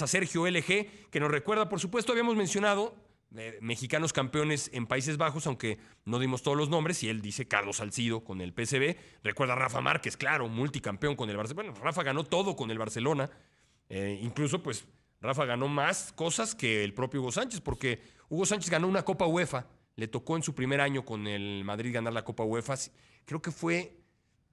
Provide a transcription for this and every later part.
a Sergio LG, que nos recuerda, por supuesto, habíamos mencionado eh, mexicanos campeones en Países Bajos, aunque no dimos todos los nombres, y él dice Carlos Salcido con el PCB. Recuerda a Rafa Márquez, claro, multicampeón con el Barcelona. Bueno, Rafa ganó todo con el Barcelona. Eh, incluso, pues, Rafa ganó más cosas que el propio Hugo Sánchez, porque Hugo Sánchez ganó una Copa UEFA. Le tocó en su primer año con el Madrid ganar la Copa UEFA. Creo que fue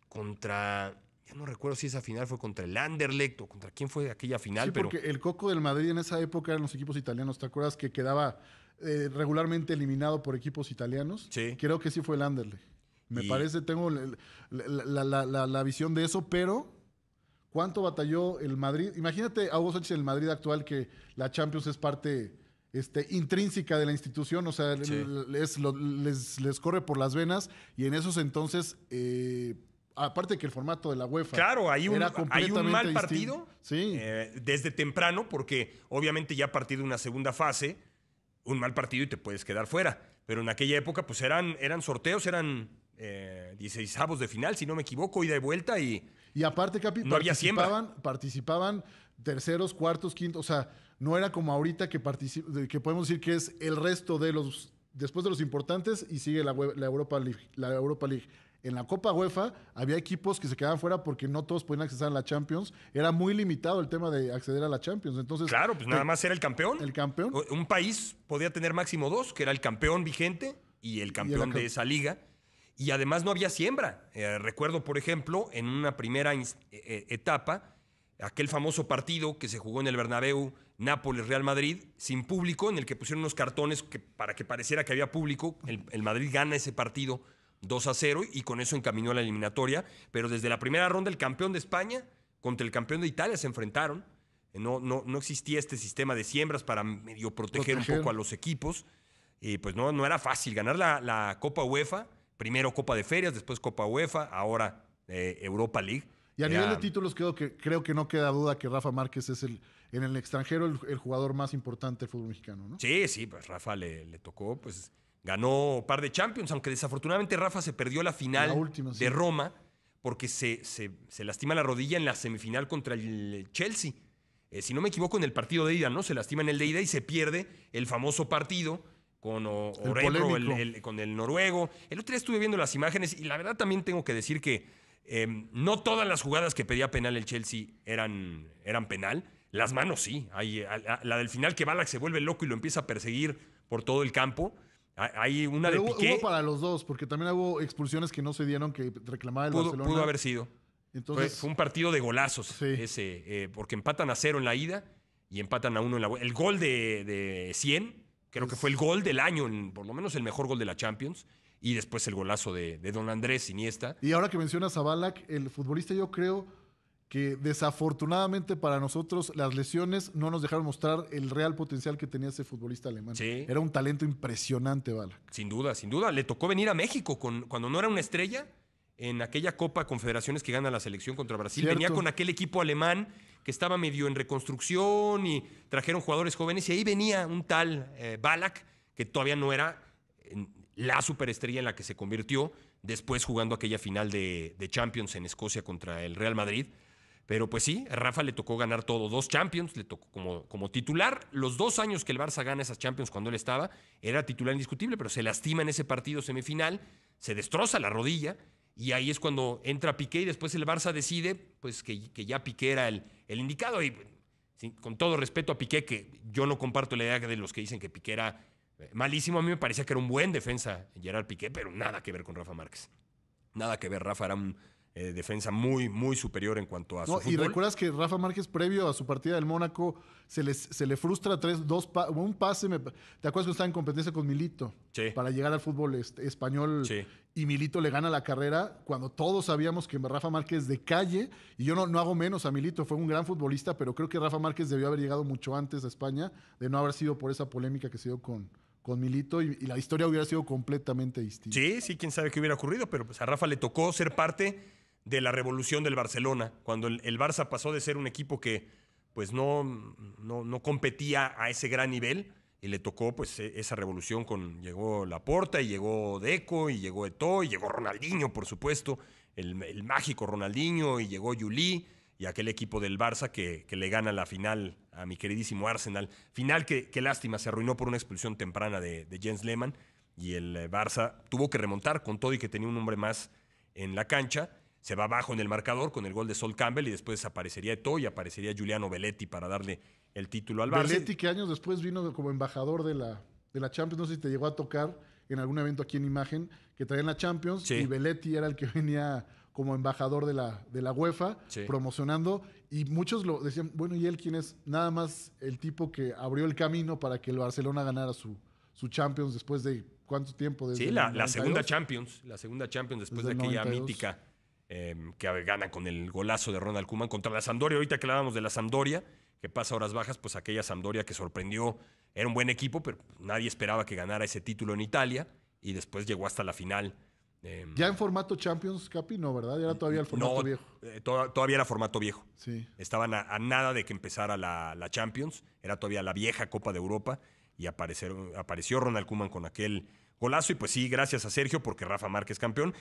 contra no recuerdo si esa final fue contra el Anderlecht o contra quién fue aquella final. Sí, porque el coco del Madrid en esa época eran los equipos italianos. ¿Te acuerdas que quedaba eh, regularmente eliminado por equipos italianos? Sí. Creo que sí fue el Anderlecht. Me parece, tengo la, visión de eso, pero ¿cuánto batalló el Madrid? Imagínate a Hugo Sánchez el Madrid actual que la Champions es parte este, intrínseca de la institución, o sea, les, les, corre por las venas y en esos entonces eh, aparte que el formato de la UEFA. Claro, hay un, mal partido sí. Eh, desde temprano, porque obviamente ya a partir de una segunda fase, un mal partido y te puedes quedar fuera. Pero en aquella época, pues eran, eran sorteos, eran 16 eh, de final, si no me equivoco, ida y vuelta y. Y aparte, Capitán participaban, participaban terceros, cuartos, quintos, o sea, no era como ahorita que, que podemos decir que es el resto de los después de los importantes y sigue la, Europa League, la Europa League. En la Copa UEFA había equipos que se quedaban fuera porque no todos podían acceder a la Champions. Era muy limitado el tema de acceder a la Champions. Entonces, claro, pues nada más era el campeón. El campeón. Un país podía tener máximo dos, que era el campeón vigente y el campeón de esa liga. Y además no había siembra. Eh, recuerdo, por ejemplo, en una primera e-, e-, etapa, aquel famoso partido que se jugó en el Bernabéu, Nápoles-Real Madrid, sin público, en el que pusieron unos cartones para que pareciera que había público. El, Madrid gana ese partido 2 a 0 y con eso encaminó a la eliminatoria. Pero desde la primera ronda el campeón de España contra el campeón de Italia se enfrentaron. No, no, no existía este sistema de siembras para medio proteger, un poco a los equipos. Y pues no, no era fácil ganar la, Copa UEFA, primero Copa de Ferias, después Copa UEFA, ahora eh, Europa League y a nivel de títulos creo que, creo que no queda duda que Rafa Márquez es el, en el extranjero el, jugador más importante del fútbol mexicano, ¿no? Sí, sí, pues Rafa le, tocó, pues ganó un par de Champions, aunque desafortunadamente Rafa se perdió la final de Roma porque se, se, lastima la rodilla en la semifinal contra el Chelsea. Eh, si no me equivoco, en el partido de ida, ¿no? Se lastima en el de ida y se pierde el famoso partido con con el noruego. El otro día estuve viendo las imágenes y la verdad también tengo que decir que Em, no todas las jugadas que pedía penal el Chelsea eran, eran penal. Las manos sí. Hay, la, del final que Balak se vuelve loco y lo empieza a perseguir por todo el campo. Hay una de hubo, para los dos, porque también hubo expulsiones que no se dieron, que reclamaba el pudo, Barcelona. Pudo haber sido. Entonces, fue, un partido de golazos ese, eh, porque empatan a cero en la ida y empatan a uno en la El gol de, 100, creo que fue el gol del año, por lo menos el mejor gol de la Champions y después el golazo de, Don Andrés Iniesta. Y ahora que mencionas a Balak, el futbolista yo creo que desafortunadamente para nosotros las lesiones no nos dejaron mostrar el real potencial que tenía ese futbolista alemán. Sí. Era un talento impresionante, Balak. Sin duda, sin duda. Le tocó venir a México con, cuando no era una estrella en aquella Copa Confederaciones que gana la selección contra Brasil. Venía con aquel equipo alemán que estaba medio en reconstrucción y trajeron jugadores jóvenes y ahí venía un tal eh, Balak que todavía no era la superestrella en la que se convirtió, después jugando aquella final de, Champions en Escocia contra el Real Madrid. Pero pues sí, a Rafa le tocó ganar todo, dos Champions, le tocó como, como titular. Los dos años que el Barça gana esas Champions cuando él estaba, era titular indiscutible, pero se lastima en ese partido semifinal, se destroza la rodilla y ahí es cuando entra Piqué y después el Barça decide pues que, que ya Piqué era el, el indicado. Y pues, con todo respeto a Piqué, que yo no comparto la idea de los que dicen que Piqué era Malísimo, a mí me parecía que era un buen defensa Gerard Piqué, pero nada que ver con Rafa Márquez. Nada que ver, Rafa era un eh, defensa muy, muy superior en cuanto a su Y recuerdas que Rafa Márquez, previo a su partida del Mónaco, se, se le frustra tres, dos un pase. ¿Te acuerdas que estaba en competencia con Milito? Para llegar al fútbol español. Y Milito le gana la carrera cuando todos sabíamos que Rafa Márquez de calle, y yo no, no hago menos a Milito, fue un gran futbolista, pero creo que Rafa Márquez debió haber llegado mucho antes a España, de no haber sido por esa polémica que se dio con, con Milito y, la historia hubiera sido completamente distinta. Sí, sí, quién sabe qué hubiera ocurrido, pero pues, a Rafa le tocó ser parte de la revolución del Barcelona, cuando el, Barça pasó de ser un equipo que pues no, no, competía a ese gran nivel y le tocó pues e, esa revolución con llegó Laporta y llegó Deco y llegó Eto y llegó Ronaldinho, por supuesto, el, mágico Ronaldinho y llegó Yulí y aquel equipo del Barça que, le gana la final a mi queridísimo Arsenal. Final que, que lástima, se arruinó por una expulsión temprana de, de Jens Lehmann y el eh, Barça tuvo que remontar con todo y que tenía un hombre más en la cancha. Se va abajo en el marcador con el gol de Sol Campbell y después aparecería todo y aparecería Giuliano Belletti para darle el título al Barça. Belletti que años después vino como embajador de la, de la Champions, no sé si te llegó a tocar en algún evento aquí en Imagen, que traían la Champions y Belletti era el que venía como embajador de la, de la UEFA, promocionando, y muchos lo decían, bueno, ¿y él quién es? Nada más el tipo que abrió el camino para que el Barcelona ganara su, su Champions después de cuánto tiempo? Desde sí, la, segunda Champions, la segunda Champions después de aquella mítica em, que gana con el golazo de Ronald Kuman contra la Sandoria. ahorita que hablábamos de la Sandoria, que pasa horas bajas, pues aquella Sandoria que sorprendió, era un buen equipo, pero nadie esperaba que ganara ese título en Italia, y después llegó hasta la final Em, ya en formato Champions, Capi, no, ¿verdad? Era todavía el formato viejo. Eh, todavía era formato viejo. Sí. Estaban a, nada de que empezara la, Champions. Era todavía la vieja Copa de Europa. Y apareció Ronald Kuman con aquel golazo. Y pues sí, gracias a Sergio, porque Rafa Márquez campeón.